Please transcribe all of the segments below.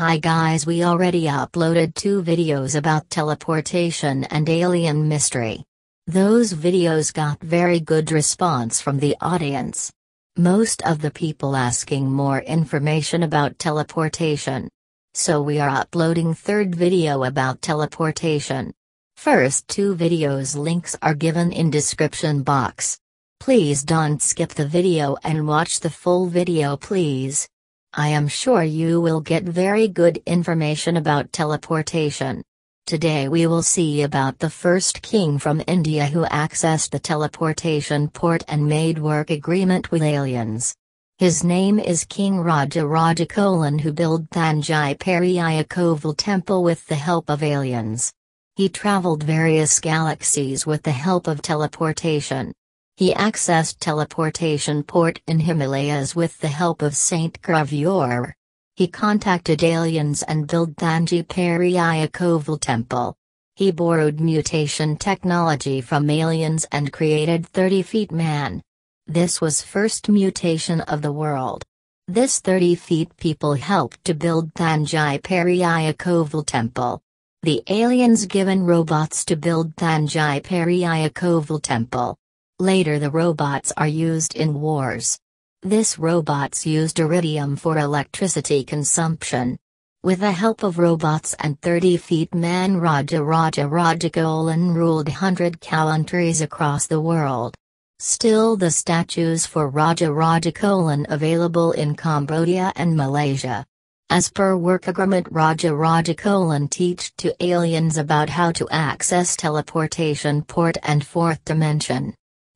Hi guys we already uploaded two videos about teleportation and alien mystery. Those videos got very good response from the audience. Most of the people asking more information about teleportation. So we are uploading third video about teleportation. First two videos links are given in description box. Please don't skip the video and watch the full video please. I am sure you will get very good information about teleportation. Today we will see about the first king from India who accessed the teleportation port and made work agreement with aliens. His name is King Raja Rajakolan who built Thanjai Periyakoval temple with the help of aliens. He traveled various galaxies with the help of teleportation. He accessed teleportation port in Himalayas with the help of Saint Gravure. He contacted aliens and built Thanji Periyakoval temple. He borrowed mutation technology from aliens and created 30 feet man. This was first mutation of the world. This 30 feet people helped to build Thanji Periyakoval temple. The aliens given robots to build Thanji Periyakoval temple. Later the robots are used in wars. This robots used iridium for electricity consumption. With the help of robots and 30 feet man Raja Raja Rajagolan ruled 100 countries across the world. Still the statues for Raja Kolan available in Cambodia and Malaysia. As per work agreement Raja Kolan teach to aliens about how to access teleportation port and fourth dimension.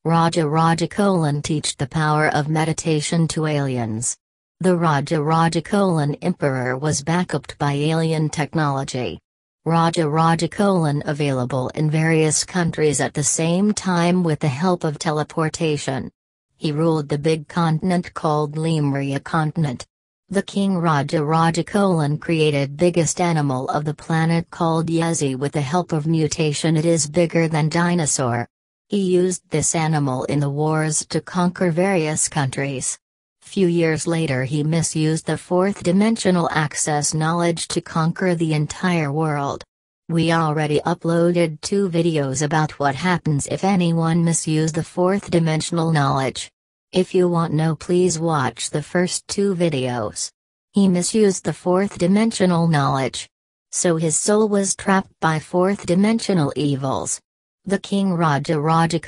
Raja Raja Kolan teach the power of meditation to aliens. The Raja Raja Kolan emperor was backed by alien technology. Raja Raja Kolan available in various countries at the same time with the help of teleportation. He ruled the big continent called Lemuria continent. The king Raja Raja Kolan created biggest animal of the planet called Yezi with the help of mutation it is bigger than dinosaur. He used this animal in the wars to conquer various countries. Few years later he misused the fourth dimensional access knowledge to conquer the entire world. We already uploaded two videos about what happens if anyone misused the fourth dimensional knowledge. If you want know please watch the first two videos. He misused the fourth dimensional knowledge. So his soul was trapped by fourth dimensional evils. The king Raja Raja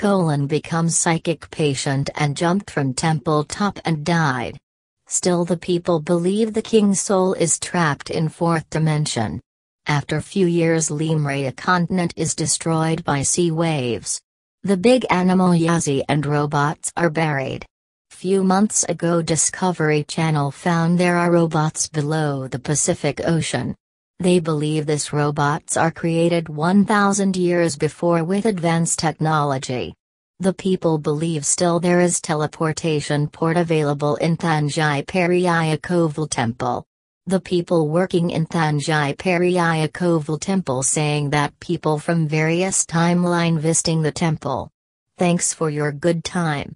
becomes psychic patient and jumped from temple top and died. Still the people believe the king's soul is trapped in fourth dimension. After few years Lemuria continent is destroyed by sea waves. The big animal Yazi and robots are buried. Few months ago Discovery Channel found there are robots below the Pacific Ocean. They believe this robots are created 1,000 years before with advanced technology. The people believe still there is teleportation port available in Thanjai Periyakoval Temple. The people working in Thanjai Periyakoval Temple saying that people from various timeline visiting the temple. Thanks for your good time.